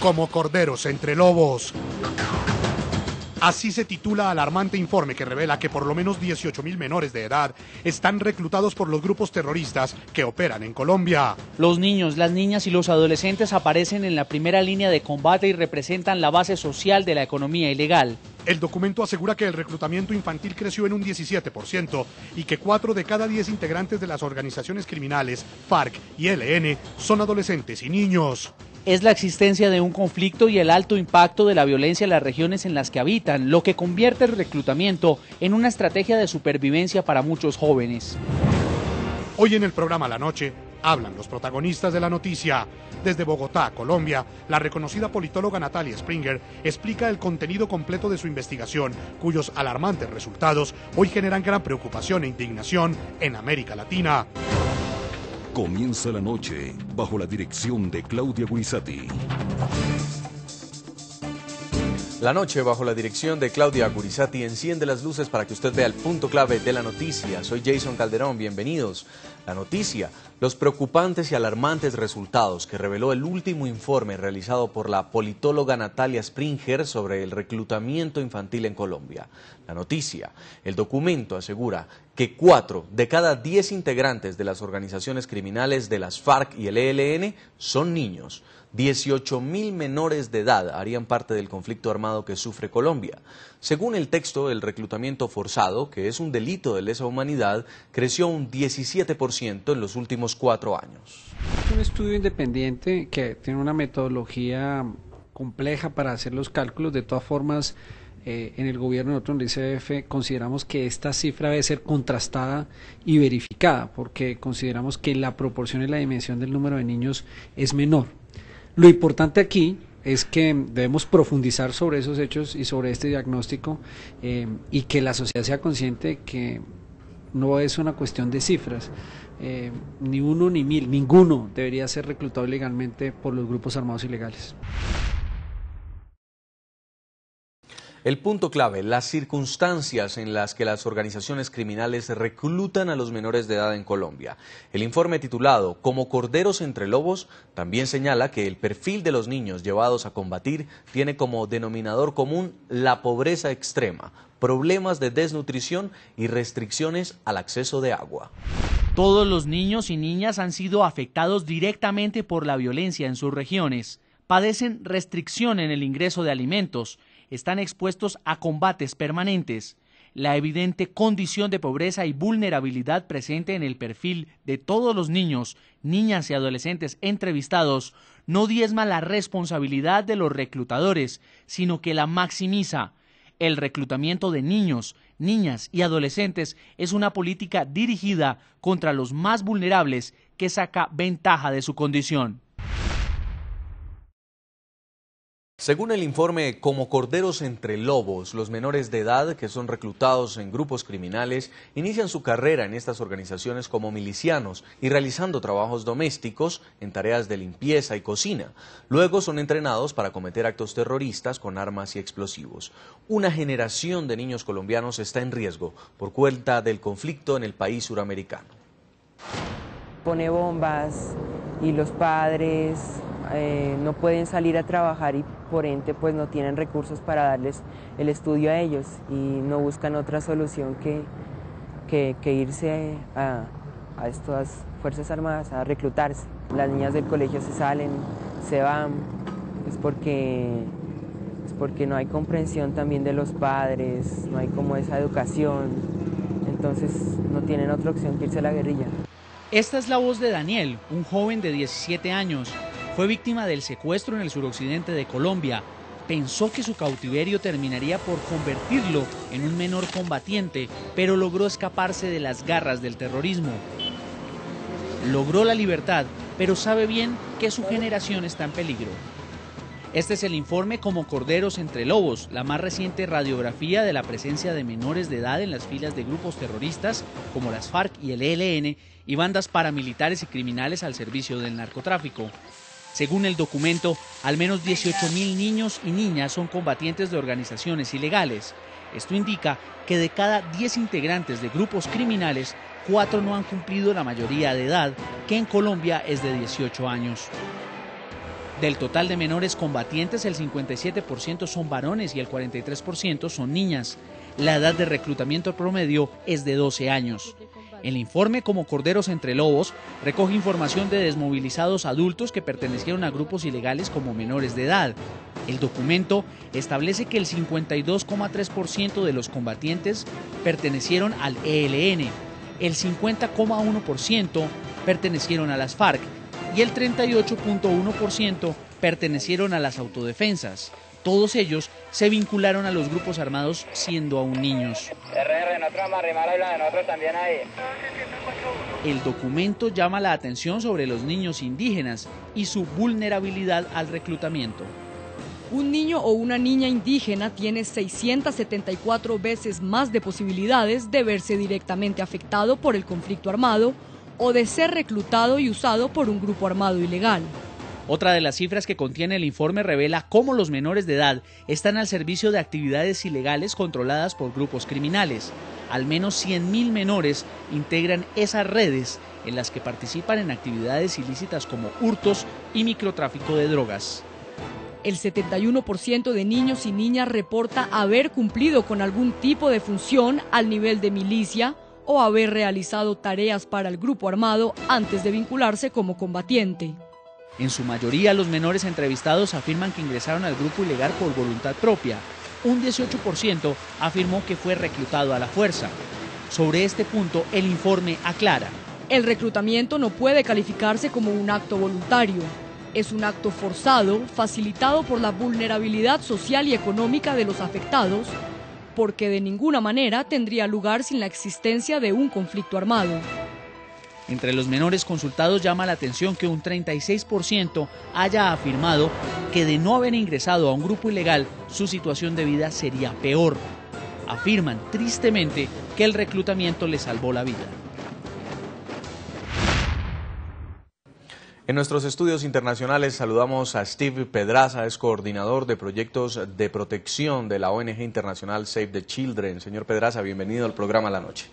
como corderos entre lobos. Así se titula alarmante informe que revela que por lo menos 18.000 menores de edad están reclutados por los grupos terroristas que operan en Colombia. Los niños, las niñas y los adolescentes aparecen en la primera línea de combate y representan la base social de la economía ilegal. El documento asegura que el reclutamiento infantil creció en un 17% y que 4 de cada 10 integrantes de las organizaciones criminales FARC y e LN son adolescentes y niños es la existencia de un conflicto y el alto impacto de la violencia en las regiones en las que habitan, lo que convierte el reclutamiento en una estrategia de supervivencia para muchos jóvenes. Hoy en el programa La Noche hablan los protagonistas de la noticia. Desde Bogotá, Colombia, la reconocida politóloga Natalia Springer explica el contenido completo de su investigación, cuyos alarmantes resultados hoy generan gran preocupación e indignación en América Latina. Comienza la noche bajo la dirección de Claudia Guisati. La noche, bajo la dirección de Claudia Gurizati, enciende las luces para que usted vea el punto clave de la noticia. Soy Jason Calderón, bienvenidos. La noticia, los preocupantes y alarmantes resultados que reveló el último informe realizado por la politóloga Natalia Springer sobre el reclutamiento infantil en Colombia. La noticia, el documento asegura que cuatro de cada diez integrantes de las organizaciones criminales de las FARC y el ELN son niños. 18.000 menores de edad harían parte del conflicto armado que sufre Colombia. Según el texto, el reclutamiento forzado, que es un delito de lesa humanidad, creció un 17% en los últimos cuatro años. Un estudio independiente que tiene una metodología compleja para hacer los cálculos. De todas formas, eh, en el gobierno, nosotros en el consideramos que esta cifra debe ser contrastada y verificada, porque consideramos que la proporción y la dimensión del número de niños es menor. Lo importante aquí es que debemos profundizar sobre esos hechos y sobre este diagnóstico eh, y que la sociedad sea consciente que no es una cuestión de cifras. Eh, ni uno ni mil, ninguno debería ser reclutado ilegalmente por los grupos armados ilegales. El punto clave, las circunstancias en las que las organizaciones criminales reclutan a los menores de edad en Colombia. El informe titulado Como Corderos entre Lobos también señala que el perfil de los niños llevados a combatir tiene como denominador común la pobreza extrema, problemas de desnutrición y restricciones al acceso de agua. Todos los niños y niñas han sido afectados directamente por la violencia en sus regiones. Padecen restricción en el ingreso de alimentos, están expuestos a combates permanentes. La evidente condición de pobreza y vulnerabilidad presente en el perfil de todos los niños, niñas y adolescentes entrevistados no diezma la responsabilidad de los reclutadores, sino que la maximiza. El reclutamiento de niños, niñas y adolescentes es una política dirigida contra los más vulnerables que saca ventaja de su condición. Según el informe, como corderos entre lobos, los menores de edad que son reclutados en grupos criminales inician su carrera en estas organizaciones como milicianos y realizando trabajos domésticos en tareas de limpieza y cocina. Luego son entrenados para cometer actos terroristas con armas y explosivos. Una generación de niños colombianos está en riesgo por cuenta del conflicto en el país suramericano. Pone bombas y los padres eh, no pueden salir a trabajar y por ende pues no tienen recursos para darles el estudio a ellos y no buscan otra solución que, que, irse a, a estas Fuerzas Armadas a reclutarse. Las niñas del colegio se salen, se van, es porque, es porque no hay comprensión también de los padres, no hay como esa educación, entonces no tienen otra opción que irse a la guerrilla. Esta es la voz de Daniel, un joven de 17 años, fue víctima del secuestro en el suroccidente de Colombia. Pensó que su cautiverio terminaría por convertirlo en un menor combatiente, pero logró escaparse de las garras del terrorismo. Logró la libertad, pero sabe bien que su generación está en peligro. Este es el informe Como Corderos entre Lobos, la más reciente radiografía de la presencia de menores de edad en las filas de grupos terroristas como las FARC y el ELN y bandas paramilitares y criminales al servicio del narcotráfico. Según el documento, al menos 18.000 niños y niñas son combatientes de organizaciones ilegales. Esto indica que de cada 10 integrantes de grupos criminales, 4 no han cumplido la mayoría de edad, que en Colombia es de 18 años. Del total de menores combatientes, el 57% son varones y el 43% son niñas. La edad de reclutamiento promedio es de 12 años. El informe Como Corderos entre Lobos recoge información de desmovilizados adultos que pertenecieron a grupos ilegales como menores de edad. El documento establece que el 52,3% de los combatientes pertenecieron al ELN, el 50,1% pertenecieron a las FARC y el 38,1% pertenecieron a las autodefensas. Todos ellos se vincularon a los grupos armados siendo aún niños. El documento llama la atención sobre los niños indígenas y su vulnerabilidad al reclutamiento. Un niño o una niña indígena tiene 674 veces más de posibilidades de verse directamente afectado por el conflicto armado o de ser reclutado y usado por un grupo armado ilegal. Otra de las cifras que contiene el informe revela cómo los menores de edad están al servicio de actividades ilegales controladas por grupos criminales. Al menos 100.000 menores integran esas redes en las que participan en actividades ilícitas como hurtos y microtráfico de drogas. El 71% de niños y niñas reporta haber cumplido con algún tipo de función al nivel de milicia o haber realizado tareas para el grupo armado antes de vincularse como combatiente. En su mayoría, los menores entrevistados afirman que ingresaron al grupo ilegal por voluntad propia. Un 18% afirmó que fue reclutado a la fuerza. Sobre este punto, el informe aclara. El reclutamiento no puede calificarse como un acto voluntario. Es un acto forzado, facilitado por la vulnerabilidad social y económica de los afectados, porque de ninguna manera tendría lugar sin la existencia de un conflicto armado. Entre los menores consultados llama la atención que un 36% haya afirmado que de no haber ingresado a un grupo ilegal, su situación de vida sería peor. Afirman tristemente que el reclutamiento le salvó la vida. En nuestros estudios internacionales saludamos a Steve Pedraza, es coordinador de proyectos de protección de la ONG internacional Save the Children. Señor Pedraza, bienvenido al programa La Noche.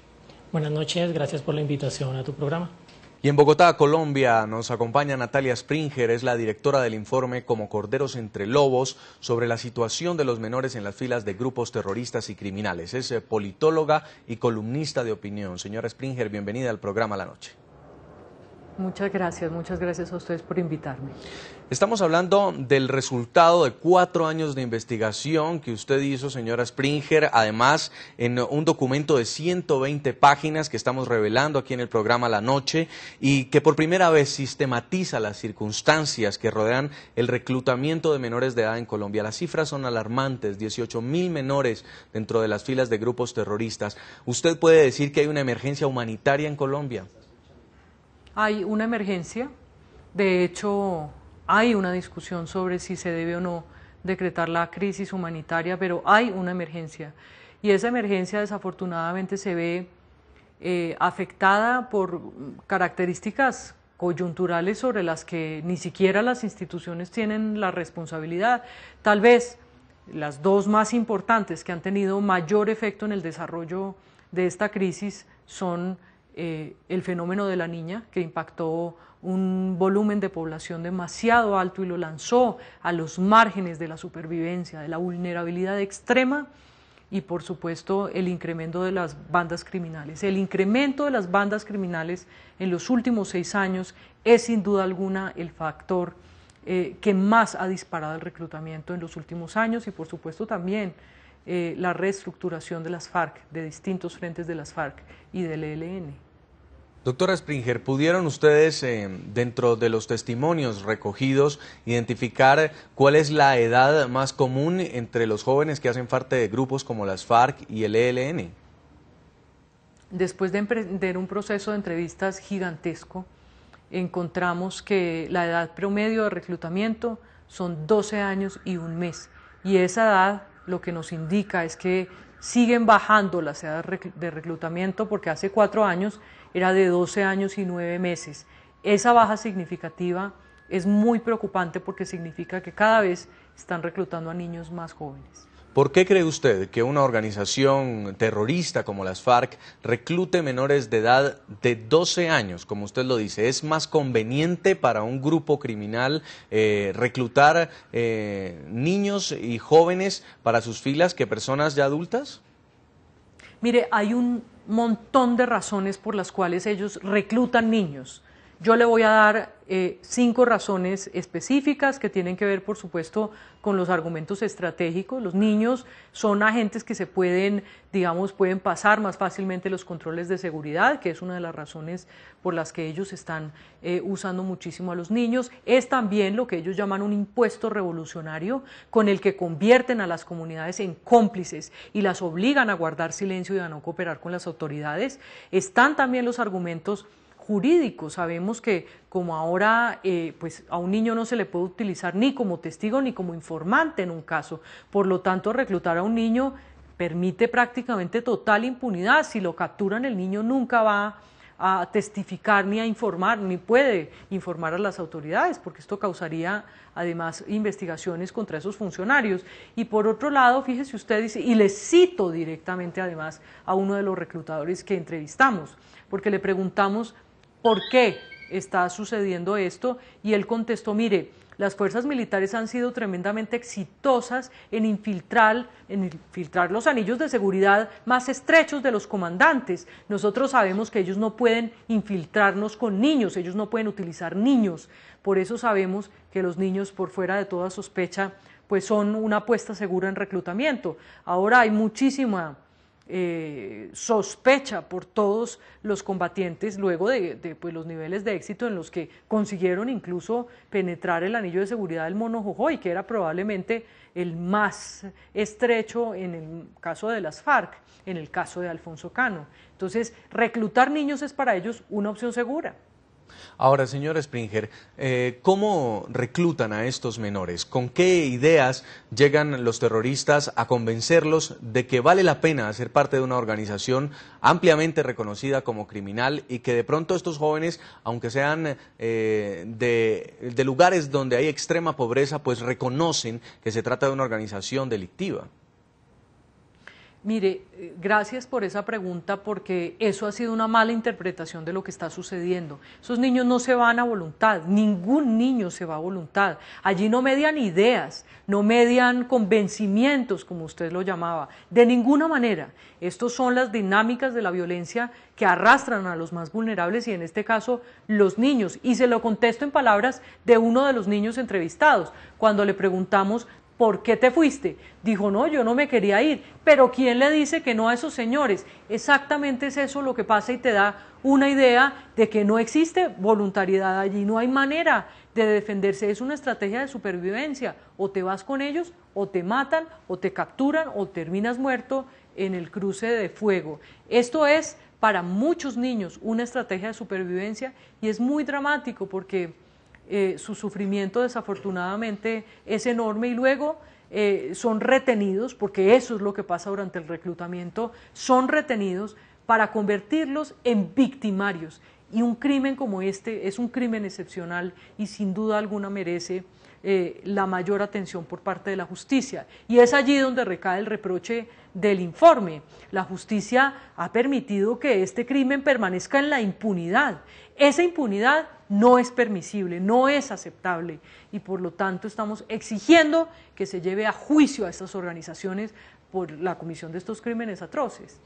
Buenas noches, gracias por la invitación a tu programa. Y en Bogotá, Colombia, nos acompaña Natalia Springer, es la directora del informe Como Corderos entre Lobos sobre la situación de los menores en las filas de grupos terroristas y criminales. Es eh, politóloga y columnista de opinión. Señora Springer, bienvenida al programa La Noche. Muchas gracias, muchas gracias a ustedes por invitarme. Estamos hablando del resultado de cuatro años de investigación que usted hizo, señora Springer, además en un documento de 120 páginas que estamos revelando aquí en el programa La Noche y que por primera vez sistematiza las circunstancias que rodean el reclutamiento de menores de edad en Colombia. Las cifras son alarmantes, 18 mil menores dentro de las filas de grupos terroristas. ¿Usted puede decir que hay una emergencia humanitaria en Colombia? hay una emergencia. De hecho, hay una discusión sobre si se debe o no decretar la crisis humanitaria, pero hay una emergencia. Y esa emergencia desafortunadamente se ve eh, afectada por características coyunturales sobre las que ni siquiera las instituciones tienen la responsabilidad. Tal vez las dos más importantes que han tenido mayor efecto en el desarrollo de esta crisis son eh, el fenómeno de la niña, que impactó un volumen de población demasiado alto y lo lanzó a los márgenes de la supervivencia, de la vulnerabilidad extrema y por supuesto el incremento de las bandas criminales. El incremento de las bandas criminales en los últimos seis años es sin duda alguna el factor eh, que más ha disparado el reclutamiento en los últimos años y por supuesto también eh, la reestructuración de las FARC, de distintos frentes de las FARC y del ELN. Doctora Springer, ¿pudieron ustedes eh, dentro de los testimonios recogidos identificar cuál es la edad más común entre los jóvenes que hacen parte de grupos como las FARC y el ELN? Después de emprender un proceso de entrevistas gigantesco, encontramos que la edad promedio de reclutamiento son 12 años y un mes. Y esa edad lo que nos indica es que siguen bajando las edades de reclutamiento porque hace cuatro años era de 12 años y 9 meses. Esa baja significativa es muy preocupante porque significa que cada vez están reclutando a niños más jóvenes. ¿Por qué cree usted que una organización terrorista como las FARC reclute menores de edad de 12 años, como usted lo dice? ¿Es más conveniente para un grupo criminal eh, reclutar eh, niños y jóvenes para sus filas que personas ya adultas? Mire, hay un montón de razones por las cuales ellos reclutan niños yo le voy a dar eh, cinco razones específicas que tienen que ver, por supuesto, con los argumentos estratégicos. Los niños son agentes que se pueden, digamos, pueden pasar más fácilmente los controles de seguridad, que es una de las razones por las que ellos están eh, usando muchísimo a los niños. Es también lo que ellos llaman un impuesto revolucionario, con el que convierten a las comunidades en cómplices y las obligan a guardar silencio y a no cooperar con las autoridades. Están también los argumentos jurídico. Sabemos que como ahora eh, pues a un niño no se le puede utilizar ni como testigo ni como informante en un caso. Por lo tanto, reclutar a un niño permite prácticamente total impunidad. Si lo capturan, el niño nunca va a testificar ni a informar, ni puede informar a las autoridades, porque esto causaría además investigaciones contra esos funcionarios. Y por otro lado, fíjese usted, y le cito directamente además a uno de los reclutadores que entrevistamos, porque le preguntamos ¿por qué está sucediendo esto? Y él contestó, mire, las fuerzas militares han sido tremendamente exitosas en infiltrar, en los anillos de seguridad más estrechos de los comandantes. Nosotros sabemos que ellos no pueden infiltrarnos con niños, ellos no pueden utilizar niños. Por eso sabemos que los niños, por fuera de toda sospecha, pues son una apuesta segura en reclutamiento. Ahora hay muchísima eh, sospecha por todos los combatientes luego de, pues, los niveles de éxito en los que consiguieron incluso penetrar el anillo de seguridad del mono Jojoy, que era probablemente el más estrecho en el caso de las FARC, en el caso de Alfonso Cano. Entonces, reclutar niños es para ellos una opción segura. Ahora, señor Springer, eh, ¿cómo reclutan a estos menores? ¿Con qué ideas llegan los terroristas a convencerlos de que vale la pena ser parte de una organización ampliamente reconocida como criminal y que de pronto estos jóvenes, aunque sean eh, de, de lugares donde hay extrema pobreza, pues reconocen que se trata de una organización delictiva? Mire, gracias por esa pregunta porque eso ha sido una mala interpretación de lo que está sucediendo. Esos niños no se van a voluntad, ningún niño se va a voluntad. Allí no median ideas, no median convencimientos, como usted lo llamaba, de ninguna manera. Estas son las dinámicas de la violencia que arrastran a los más vulnerables y en este caso los niños. Y se lo contesto en palabras de uno de los niños entrevistados, cuando le preguntamos ¿Por qué te fuiste? Dijo, no, yo no me quería ir. Pero ¿quién le dice que no a esos señores? Exactamente es eso lo que pasa y te da una idea de que no existe voluntariedad allí, no hay manera de defenderse, es una estrategia de supervivencia. O te vas con ellos, o te matan, o te capturan, o terminas muerto en el cruce de fuego. Esto es para muchos niños una estrategia de supervivencia y es muy dramático porque eh, su sufrimiento desafortunadamente es enorme y luego eh, son retenidos, porque eso es lo que pasa durante el reclutamiento, son retenidos para convertirlos en victimarios. Y un crimen como este es un crimen excepcional y sin duda alguna merece eh, la mayor atención por parte de la justicia. Y es allí donde recae el reproche del informe. La justicia ha permitido que este crimen permanezca en la impunidad. Esa impunidad no es permisible, no es aceptable y por lo tanto estamos exigiendo que se lleve a juicio a estas organizaciones por la comisión de estos crímenes atroces.